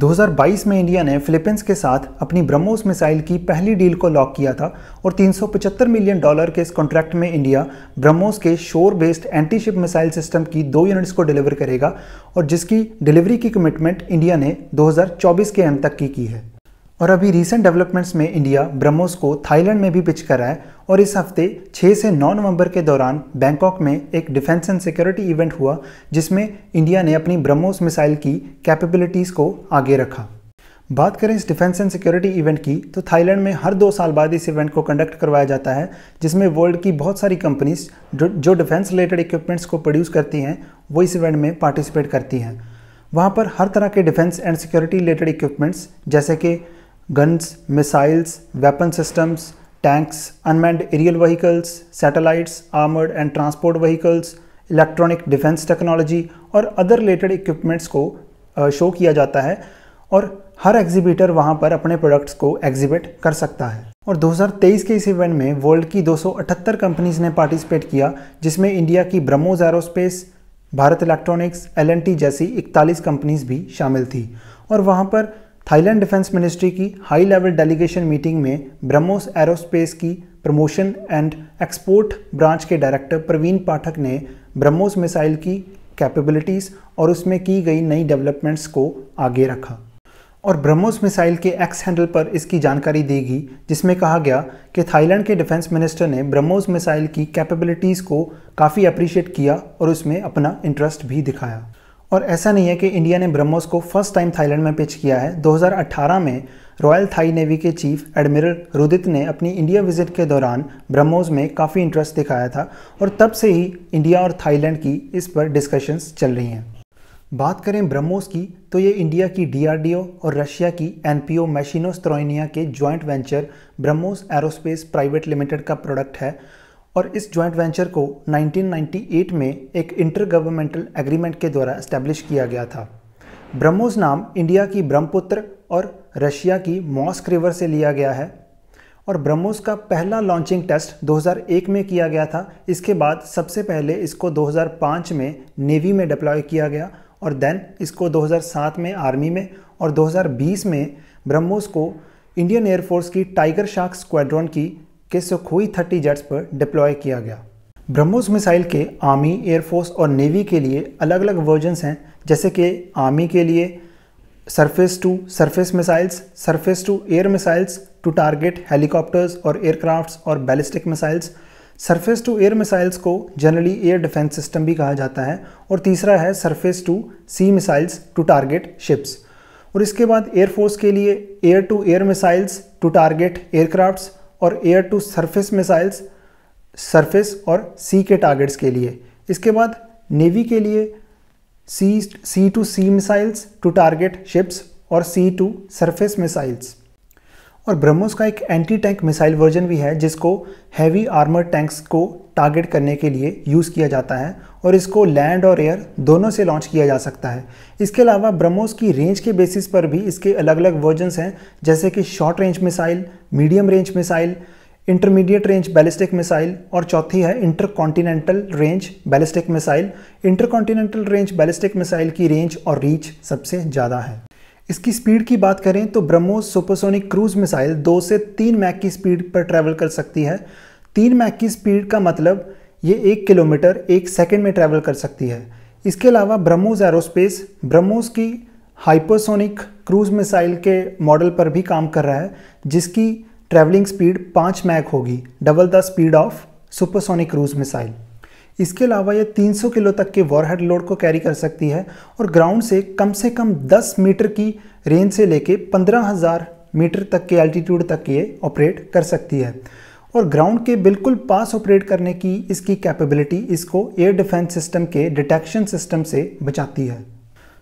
2022 में इंडिया ने फिलीपींस के साथ अपनी ब्रह्मोस मिसाइल की पहली डील को लॉक किया था और 375 मिलियन डॉलर के इस कॉन्ट्रैक्ट में इंडिया ब्रह्मोस के shore based anti ship missile system की दो यूनिट्स को डिलीवर करेगा और जिसकी डिलीवरी की कमिटमेंट इंडिया ने 2024 के एंड तक की की है और अभी रिसेंट डेवलपमेंट्स में इंडिया ब्रह्मोस को थाईलैंड में भी पिच कर रहा है और इस हफ्ते 6 से 9 नवंबर के दौरान बैंकॉक में एक डिफेंस एंड सिक्योरिटी इवेंट हुआ जिसमें इंडिया ने अपनी ब्रह्मोस मिसाइल की कैपेबिलिटीज़ को आगे रखा बात करें इस डिफेंस एंड सिक्योरिटी इवेंट की तो थाईलैंड में हर दो साल बाद इस इवेंट को कंडक्ट करवाया जाता है जिसमें वर्ल्ड की बहुत सारी कंपनीज जो डिफेंस रिलेटेड इक्विपमेंट्स को प्रोड्यूस करती हैं वो इस इवेंट में पार्टिसिपेट करती हैं वहाँ पर हर तरह के defence and security related equipments जैसे कि guns, missiles, weapon systems, tanks, unmanned aerial vehicles, satellites, armored and transport vehicles, electronic defence technology और अदर रिलेटेड इक्विपमेंट्स को शो किया जाता है और हर एग्जीबिटर वहाँ पर अपने प्रोडक्ट्स को एग्जीबिट कर सकता है और 2023 के इस इवेंट में वर्ल्ड की 278 कंपनीज ने पार्टिसिपेट किया जिसमें इंडिया की BrahMos Aerospace Bharat Electronics L जैसी इकतालीस कंपनीज भी शामिल थी और वहाँ पर थाईलैंड डिफेंस मिनिस्ट्री की हाई लेवल डेलीगेशन मीटिंग में ब्रह्मोस एरोस्पेस की प्रमोशन एंड एक्सपोर्ट ब्रांच के डायरेक्टर प्रवीण पाठक ने ब्रह्मोस मिसाइल की कैपेबिलिटीज़ और उसमें की गई नई डेवलपमेंट्स को आगे रखा और ब्रह्मोस मिसाइल के एक्स हैंडल पर इसकी जानकारी देगी जिसमें कहा गया कि थाईलैंड के डिफेंस मिनिस्टर ने ब्रह्मोस मिसाइल की कैपेबिलिटीज़ को काफ़ी अप्रिशिएट किया और उसमें अपना इंटरेस्ट भी दिखाया और ऐसा नहीं है कि इंडिया ने ब्रह्मोस को फर्स्ट टाइम थाईलैंड में पिच किया है 2018 में रॉयल थाई नेवी के चीफ एडमिरल रुदित ने अपनी इंडिया विजिट के दौरान ब्रह्मोस में काफ़ी इंटरेस्ट दिखाया था और तब से ही इंडिया और थाईलैंड की इस पर डिस्कशंस चल रही हैं बात करें ब्रह्मोस की तो ये इंडिया की डीआरडीओ और रशिया की एनपीओ मैशिनोस्त्रोइनिया के joint venture BrahMos Aerospace Private Limited का प्रोडक्ट है और इस जॉइंट वेंचर को 1998 में एक इंटर गवर्नमेंटल एग्रीमेंट के द्वारा इस्टेब्लिश किया गया था ब्रह्मोस नाम इंडिया की ब्रह्मपुत्र और रशिया की मॉस्क रिवर से लिया गया है और ब्रह्मोस का पहला लॉन्चिंग टेस्ट 2001 में किया गया था इसके बाद सबसे पहले इसको 2005 में नेवी में डिप्लॉय किया गया और देन इसको 2007 में आर्मी में और 2020 में ब्रह्मोस को इंडियन एयरफोर्स की टाइगर शार्क स्क्वाड्रॉन की के सुखोई थर्टी जेट्स पर डिप्लॉय किया गया ब्रह्मोस मिसाइल के आर्मी एयरफोर्स और नेवी के लिए अलग अलग वर्जन्स हैं जैसे कि आर्मी के लिए surface to surface missiles surface to air missiles to target helicopters और एयरक्राफ्ट्स और ballistic missiles surface to air missiles को जनरली एयर डिफेंस सिस्टम भी कहा जाता है और तीसरा है surface to sea missiles to target ships और इसके बाद एयरफोर्स के लिए air to air missiles to target aircrafts और air to surface missiles surface और सी के टारगेट्स के लिए इसके बाद नेवी के लिए sea sea to sea missiles to target ships और सी टू सरफेस मिसाइल्स और ब्रह्मोस का एक एंटी टैंक मिसाइल वर्जन भी है जिसको हैवी आर्मर टैंक्स को टारगेट करने के लिए यूज़ किया जाता है और इसको लैंड और एयर दोनों से लॉन्च किया जा सकता है इसके अलावा ब्रह्मोस की रेंज के बेसिस पर भी इसके अलग अलग वर्जनस हैं जैसे कि short range missile medium range missile intermediate range ballistic missile और चौथी है intercontinental range ballistic missile intercontinental range ballistic missile की रेंज और रीच सबसे ज़्यादा है इसकी स्पीड की बात करें तो ब्रह्मोस सुपरसोनिक क्रूज मिसाइल दो से तीन मैक की स्पीड पर ट्रैवल कर सकती है तीन मैक की स्पीड का मतलब ये एक किलोमीटर एक सेकेंड में ट्रैवल कर सकती है इसके अलावा ब्रह्मोस एरोस्पेस ब्रह्मोस की हाइपरसोनिक क्रूज मिसाइल के मॉडल पर भी काम कर रहा है जिसकी ट्रैवलिंग स्पीड पाँच मैक होगी double the speed of supersonic cruise missile इसके अलावा यह 300 किलो तक के वॉरहेड लोड को कैरी कर सकती है और ग्राउंड से कम से कम 10 मीटर की रेंज से लेके 15,000 मीटर तक के एल्टीट्यूड तक ये ऑपरेट कर सकती है और ग्राउंड के बिल्कुल पास ऑपरेट करने की इसकी कैपेबिलिटी इसको एयर डिफेंस सिस्टम के डिटेक्शन सिस्टम से बचाती है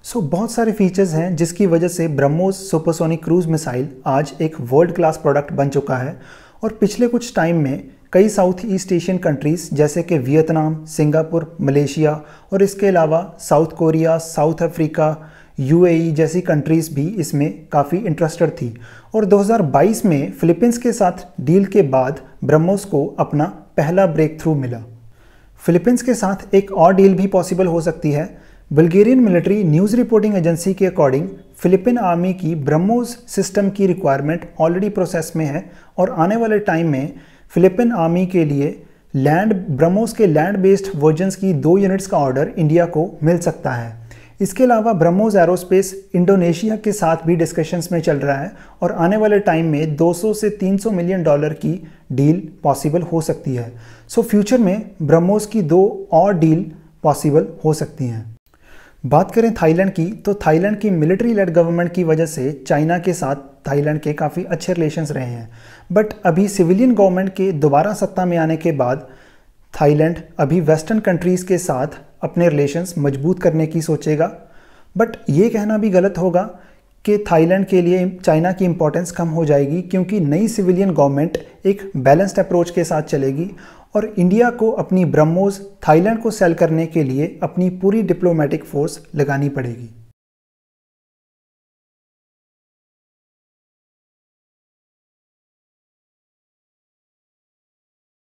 सो so, बहुत सारे फीचर्स हैं जिसकी वजह से ब्रह्मोस सुपरसोनिक क्रूज मिसाइल आज एक वर्ल्ड क्लास प्रोडक्ट बन चुका है और पिछले कुछ टाइम में कई साउथ ईस्ट एशियन कंट्रीज़ जैसे कि वियतनाम सिंगापुर मलेशिया और इसके अलावा South Korea South Africa UAE जैसी कंट्रीज़ भी इसमें काफ़ी इंटरेस्टेड थी और 2022 में फ़िलीपींस के साथ डील के बाद ब्रह्मोस को अपना पहला ब्रेक थ्रू मिला फ़िलीपींस के साथ एक और डील भी पॉसिबल हो सकती है Bulgarian military news reporting agency के अकॉर्डिंग फिलिपिन आर्मी की ब्रह्मोस सिस्टम की रिक्वायरमेंट ऑलरेडी प्रोसेस में है और आने वाले टाइम में फिलिपिन आर्मी के लिए लैंड ब्रह्मोस के लैंड बेस्ड वर्जन्स की दो यूनिट्स का ऑर्डर इंडिया को मिल सकता है इसके अलावा ब्रह्मोस एरोस्पेस इंडोनेशिया के साथ भी डिस्कशंस में चल रहा है और आने वाले टाइम में 200 से 300 मिलियन डॉलर की डील पॉसिबल हो सकती है सो so, फ्यूचर में ब्रह्मोस की दो और डील पॉसिबल हो सकती हैं बात करें थाईलैंड की तो थाईलैंड की मिलिट्री लेड गवर्नमेंट की वजह से चाइना के साथ थाईलैंड के काफ़ी अच्छे रिलेशंस रहे हैं बट अभी सिविलियन गवर्नमेंट के दोबारा सत्ता में आने के बाद थाईलैंड अभी वेस्टर्न कंट्रीज़ के साथ अपने रिलेशंस मजबूत करने की सोचेगा बट ये कहना भी गलत होगा कि थाईलैंड के लिए चाइना की इम्पोर्टेंस कम हो जाएगी क्योंकि नई सिविलियन गवर्नमेंट एक बैलेंस्ड अप्रोच के साथ चलेगी और इंडिया को अपनी ब्रह्मोस थाईलैंड को सेल करने के लिए अपनी पूरी डिप्लोमेटिक फोर्स लगानी पड़ेगी